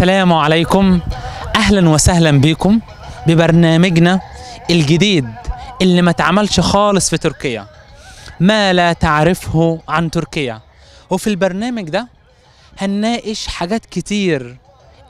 السلام عليكم اهلا وسهلا بكم ببرنامجنا الجديد اللي ما اتعملش خالص في تركيا ما لا تعرفه عن تركيا وفي البرنامج ده هنناقش حاجات كتير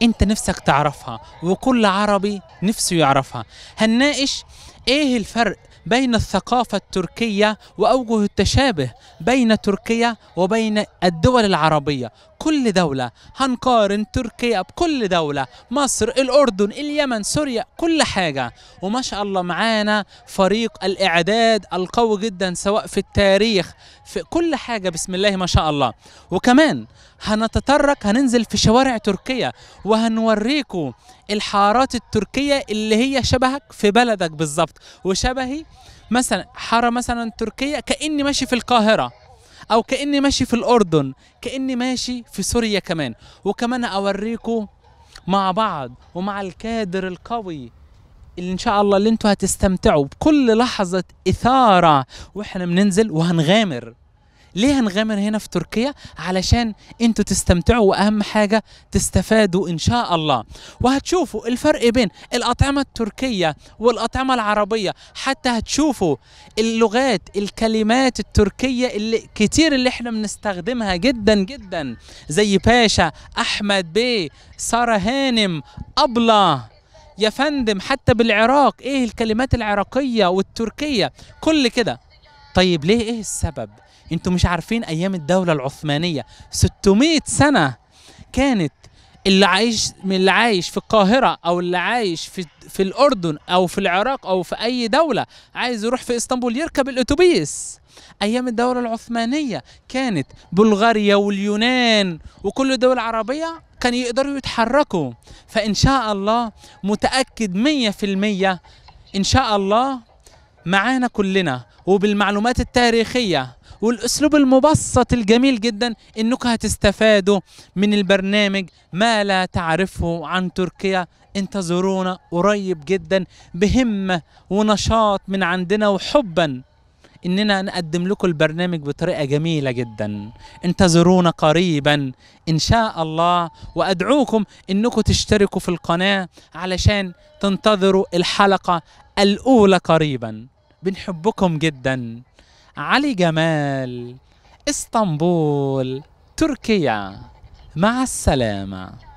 انت نفسك تعرفها وكل عربي نفسه يعرفها هنناقش ايه الفرق بين الثقافة التركية وأوجه التشابه بين تركيا وبين الدول العربية كل دولة هنقارن تركيا بكل دولة مصر الأردن اليمن سوريا كل حاجة وما شاء الله معانا فريق الإعداد القوي جدا سواء في التاريخ في كل حاجة بسم الله ما شاء الله وكمان هنتطرق هننزل في شوارع تركيا وهنوريكم الحارات التركية اللي هي شبهك في بلدك بالظبط بالظبط وشبهي مثلا حاره مثلا تركيا كاني ماشي في القاهره او كاني ماشي في الاردن كاني ماشي في سوريا كمان وكمان اوريكم مع بعض ومع الكادر القوي اللي ان شاء الله اللي انتوا هتستمتعوا بكل لحظه اثاره واحنا بننزل وهنغامر ليه هنغامر هنا في تركيا علشان انتوا تستمتعوا واهم حاجه تستفادوا ان شاء الله وهتشوفوا الفرق بين الاطعمه التركيه والاطعمه العربيه حتى هتشوفوا اللغات الكلمات التركيه اللي كتير اللي احنا بنستخدمها جدا جدا زي باشا احمد بي ساره هانم ابله يا فندم حتى بالعراق ايه الكلمات العراقيه والتركيه كل كده طيب ليه ايه السبب انتم مش عارفين ايام الدوله العثمانيه 600 سنه كانت اللي عايش من اللي عايش في القاهره او اللي عايش في في الاردن او في العراق او في اي دوله عايز يروح في اسطنبول يركب الاتوبيس ايام الدوله العثمانيه كانت بلغاريا واليونان وكل الدول العربيه كان يقدروا يتحركوا فان شاء الله متاكد 100% ان شاء الله معانا كلنا وبالمعلومات التاريخية والأسلوب المبسط الجميل جدا إنكم هتستفادوا من البرنامج ما لا تعرفه عن تركيا انتظرونا قريب جدا بهمة ونشاط من عندنا وحبا إننا نقدم لكم البرنامج بطريقة جميلة جدا انتظرونا قريبا إن شاء الله وأدعوكم إنكم تشتركوا في القناة علشان تنتظروا الحلقة الأولى قريبا بنحبكم جدا علي جمال اسطنبول تركيا مع السلامه